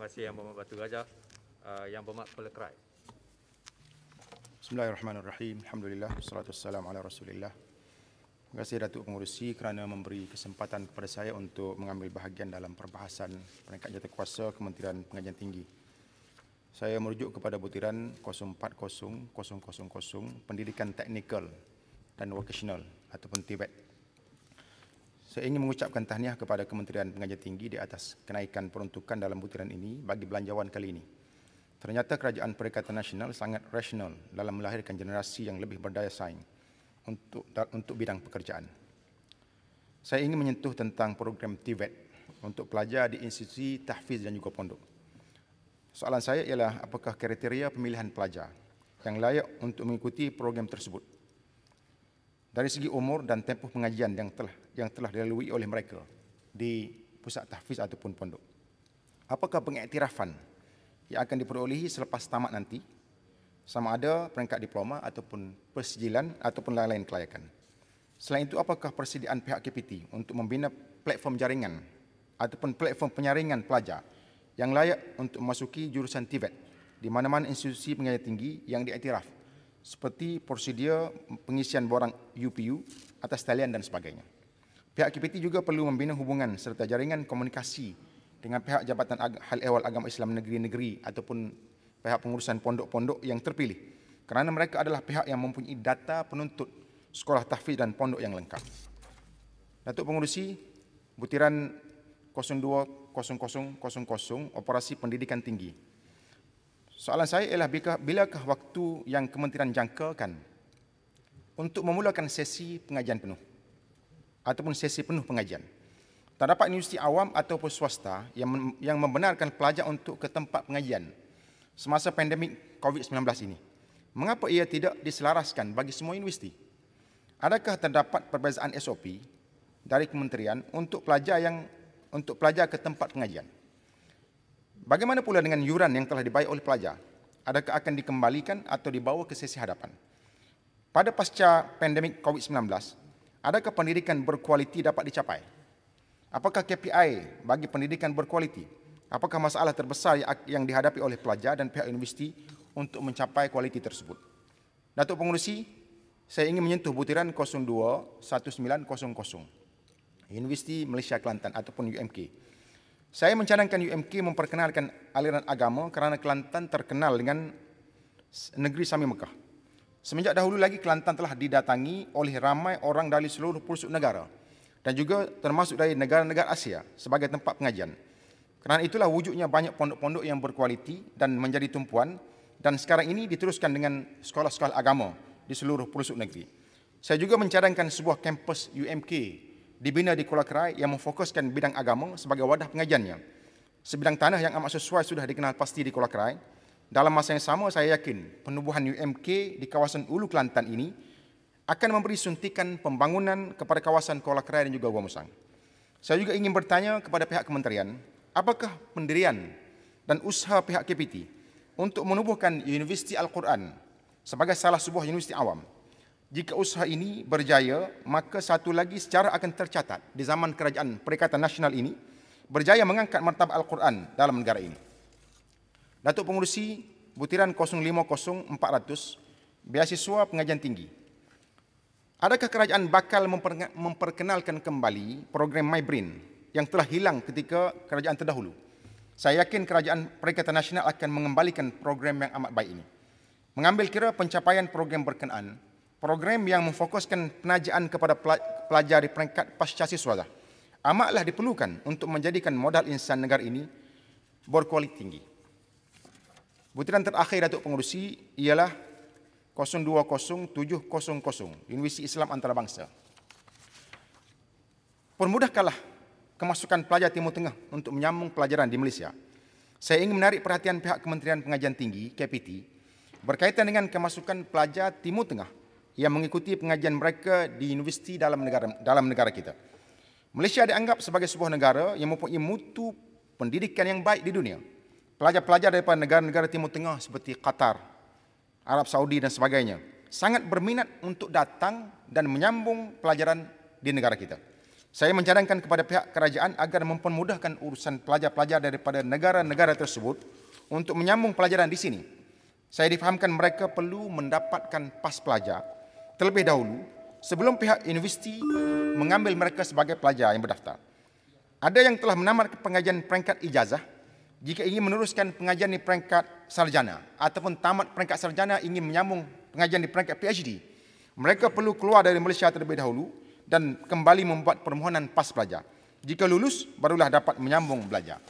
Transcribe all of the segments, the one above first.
Terima kasih yang berhormat Batu Raja uh, yang berhormat Kuala Kerai Bismillahirrahmanirrahim Alhamdulillah Salatu wassalam ala Rasulillah Terima kasih Datuk Pengurusi kerana memberi kesempatan kepada saya untuk mengambil bahagian dalam perbahasan peringkat jata kuasa Kementerian Pengajian Tinggi saya merujuk kepada butiran 040000 Pendidikan Teknikal dan Vocational ataupun TVET saya ingin mengucapkan tahniah kepada Kementerian Pengajian Tinggi di atas kenaikan peruntukan dalam butiran ini bagi belanjawan kali ini. Ternyata Kerajaan Perikatan Nasional sangat rasional dalam melahirkan generasi yang lebih berdaya saing untuk untuk bidang pekerjaan. Saya ingin menyentuh tentang program TVET e untuk pelajar di institusi tahfiz dan juga pondok. Soalan saya ialah apakah kriteria pemilihan pelajar yang layak untuk mengikuti program tersebut? dari segi umur dan tempoh pengajian yang telah yang telah dilalui oleh mereka di pusat tahfiz ataupun pondok. Apakah pengiktirafan yang akan diperolehi selepas tamat nanti sama ada peringkat diploma ataupun persijilan ataupun lain-lain kelayakan. Selain itu apakah persediaan pihak KPT untuk membina platform jaringan ataupun platform penyaringan pelajar yang layak untuk memasuki jurusan TVET di mana-mana institusi pengajian tinggi yang diiktiraf seperti prosedur pengisian borang UPU atas talian dan sebagainya. Pihak KPT juga perlu membina hubungan serta jaringan komunikasi dengan pihak Jabatan Hal Ehwal Agama Islam Negeri-Negeri ataupun pihak pengurusan pondok-pondok yang terpilih kerana mereka adalah pihak yang mempunyai data penuntut sekolah tahfiz dan pondok yang lengkap. Datuk Pengurusi, butiran 020000 Operasi Pendidikan Tinggi Soalan saya ialah bilakah, bilakah waktu yang kementerian jangkakan untuk memulakan sesi pengajian penuh ataupun sesi penuh pengajian. Terdapat universiti awam ataupun swasta yang yang membenarkan pelajar untuk ke tempat pengajian semasa pandemik COVID-19 ini. Mengapa ia tidak diselaraskan bagi semua universiti? Adakah terdapat perbezaan SOP dari kementerian untuk pelajar yang untuk pelajar ke tempat pengajian? Bagaimana pula dengan yuran yang telah dibayar oleh pelajar? Adakah akan dikembalikan atau dibawa ke sesi hadapan? Pada pasca pandemik COVID-19, adakah pendidikan berkualiti dapat dicapai? Apakah KPI bagi pendidikan berkualiti? Apakah masalah terbesar yang dihadapi oleh pelajar dan pihak universiti untuk mencapai kualiti tersebut? Datuk Pengurusi, saya ingin menyentuh butiran 02-1900 Universiti Malaysia Kelantan ataupun UMK. Saya mencadangkan UMK memperkenalkan aliran agama kerana Kelantan terkenal dengan negeri Sami Mekah. Semenjak dahulu lagi Kelantan telah didatangi oleh ramai orang dari seluruh pelosok negara dan juga termasuk dari negara-negara Asia sebagai tempat pengajian. Kerana itulah wujudnya banyak pondok-pondok yang berkualiti dan menjadi tumpuan dan sekarang ini diteruskan dengan sekolah-sekolah agama di seluruh pelosok negeri. Saya juga mencadangkan sebuah kampus UMK dibina di Kuala Kerai yang memfokuskan bidang agama sebagai wadah pengajiannya. Sebidang tanah yang amat sesuai sudah dikenal pasti di Kuala Kerai. Dalam masa yang sama saya yakin penubuhan UMK di kawasan Ulu Kelantan ini akan memberi suntikan pembangunan kepada kawasan Kuala Kerai dan juga Gua Musang. Saya juga ingin bertanya kepada pihak kementerian, apakah pendirian dan usaha pihak KPT untuk menubuhkan Universiti Al-Quran sebagai salah sebuah universiti awam jika usaha ini berjaya, maka satu lagi secara akan tercatat di zaman kerajaan Perikatan Nasional ini berjaya mengangkat martabat Al-Quran dalam negara ini. Datuk Pengurusi Butiran 050400 Beasiswa Pengajian Tinggi. Adakah kerajaan bakal memperkenalkan kembali program MyBrain yang telah hilang ketika kerajaan terdahulu? Saya yakin kerajaan Perikatan Nasional akan mengembalikan program yang amat baik ini. Mengambil kira pencapaian program berkenaan, program yang memfokuskan penajaan kepada pelajar di peringkat pasca siswa lah. amatlah diperlukan untuk menjadikan modal insan negara ini berkualiti tinggi. Butiran terakhir Datuk Pengurusi ialah 020700 Universiti Islam Antarabangsa. Permudahkanlah kemasukan pelajar Timur Tengah untuk menyambung pelajaran di Malaysia. Saya ingin menarik perhatian pihak Kementerian Pengajian Tinggi KPT berkaitan dengan kemasukan pelajar Timur Tengah yang mengikuti pengajian mereka di universiti dalam negara dalam negara kita. Malaysia dianggap sebagai sebuah negara yang mempunyai mutu pendidikan yang baik di dunia. Pelajar-pelajar daripada negara-negara Timur Tengah seperti Qatar, Arab Saudi dan sebagainya sangat berminat untuk datang dan menyambung pelajaran di negara kita. Saya mencadangkan kepada pihak kerajaan agar mempermudahkan urusan pelajar-pelajar daripada negara-negara tersebut untuk menyambung pelajaran di sini. Saya difahamkan mereka perlu mendapatkan pas pelajar terlebih dahulu sebelum pihak universiti mengambil mereka sebagai pelajar yang berdaftar. Ada yang telah menamat pengajian peringkat ijazah jika ingin meneruskan pengajian di peringkat sarjana ataupun tamat peringkat sarjana ingin menyambung pengajian di peringkat PhD. Mereka perlu keluar dari Malaysia terlebih dahulu dan kembali membuat permohonan pas pelajar. Jika lulus, barulah dapat menyambung belajar.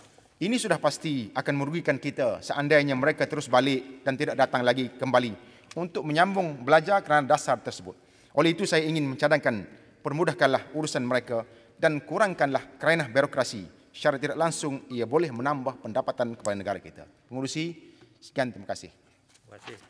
Ini sudah pasti akan merugikan kita seandainya mereka terus balik dan tidak datang lagi kembali untuk menyambung belajar kerana dasar tersebut. Oleh itu saya ingin mencadangkan permudahkanlah urusan mereka dan kurangkanlah kerana birokrasi. Secara tidak langsung ia boleh menambah pendapatan kepada negara kita. Pengurusi, sekian terima kasih. Terima kasih.